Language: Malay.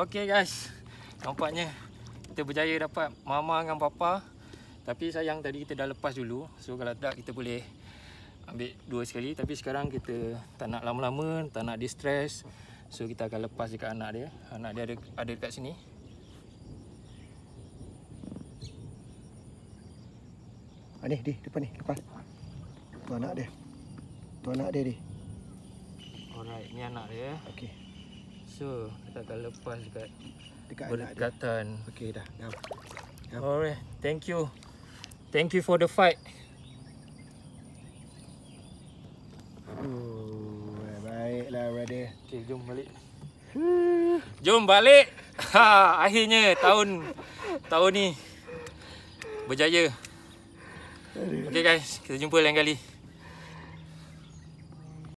Ok guys Nampaknya Kita berjaya dapat Mama dengan Papa Tapi sayang tadi kita dah lepas dulu So kalau tak kita boleh Ambil dua sekali Tapi sekarang kita Tak nak lama-lama Tak nak distress So kita akan lepas dekat anak dia Anak dia ada, ada dekat sini ah, Ni, di, depan ni, lepas Tu anak dia Tu anak dia, di Alright, ni anak dia Okay So, kita akan lepas dekat dekat berdekatan. Okey dah. Ngam. Ngam. Alright, thank you. Thank you for the fight. Oh, baiklah brother. Okey, jom balik. Jom balik. Ha, akhirnya tahun tahun ni berjaya. Okay guys, kita jumpa lain kali.